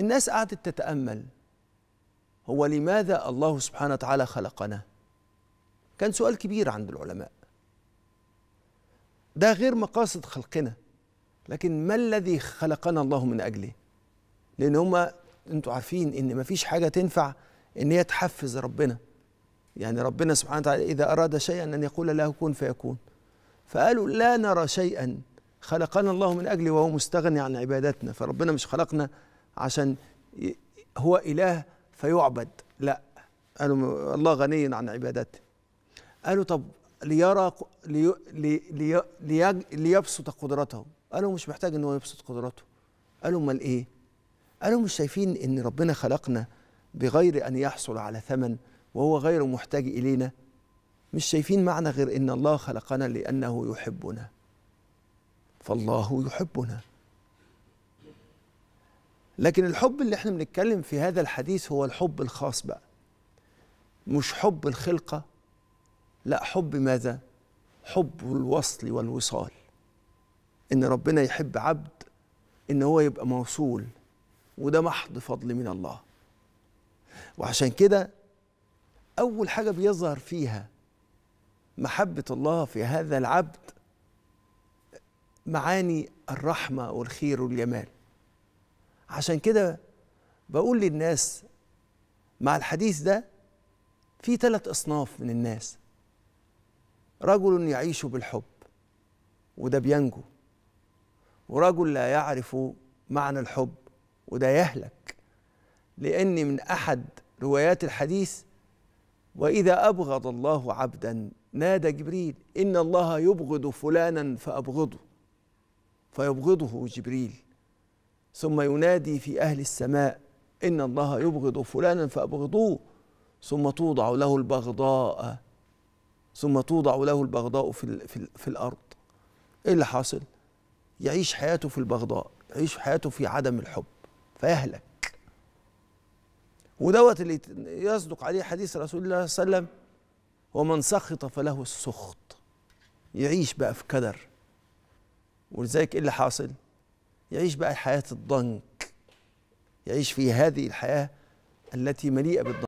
الناس قعدت تتامل هو لماذا الله سبحانه وتعالى خلقنا كان سؤال كبير عند العلماء ده غير مقاصد خلقنا لكن ما الذي خلقنا الله من اجله لان هما انتوا عارفين ان مفيش حاجه تنفع ان هي تحفز ربنا يعني ربنا سبحانه وتعالى اذا اراد شيئا ان يقول له كن فيكون فقالوا لا نرى شيئا خلقنا الله من اجله وهو مستغني عن عبادتنا فربنا مش خلقنا عشان هو إله فيعبد لا قالوا الله غني عن عبادته قالوا طب ليرى لي لي لي لي ليبسط قدرته قالوا مش محتاج ان هو يبسط قدرته قالوا امال ايه قالوا مش شايفين ان ربنا خلقنا بغير ان يحصل على ثمن وهو غير محتاج الينا مش شايفين معنى غير ان الله خلقنا لانه يحبنا فالله يحبنا لكن الحب اللي احنا بنتكلم في هذا الحديث هو الحب الخاص بقى مش حب الخلقة لا حب ماذا حب الوصل والوصال ان ربنا يحب عبد ان هو يبقى موصول وده محض فضل من الله وعشان كده اول حاجه بيظهر فيها محبه الله في هذا العبد معاني الرحمه والخير والجمال عشان كده بقول للناس مع الحديث ده في ثلاث اصناف من الناس رجل يعيش بالحب وده بينجو ورجل لا يعرف معنى الحب وده يهلك لان من احد روايات الحديث واذا ابغض الله عبدا نادى جبريل ان الله يبغض فلانا فابغضه فيبغضه جبريل ثم ينادي في أهل السماء إن الله يبغض فلانا فأبغضوه ثم توضع له البغضاء ثم توضع له البغضاء في, في, في الأرض إيه اللي حاصل؟ يعيش حياته في البغضاء يعيش حياته في عدم الحب فيهلك ودوت اللي يصدق عليه حديث رسول الله صلى الله عليه وسلم ومن سخط فله السخط يعيش بقى في كدر ولذلك ايه اللي حاصل؟ يعيش بقى حياة الضنك يعيش في هذه الحياة التي مليئة بالضنك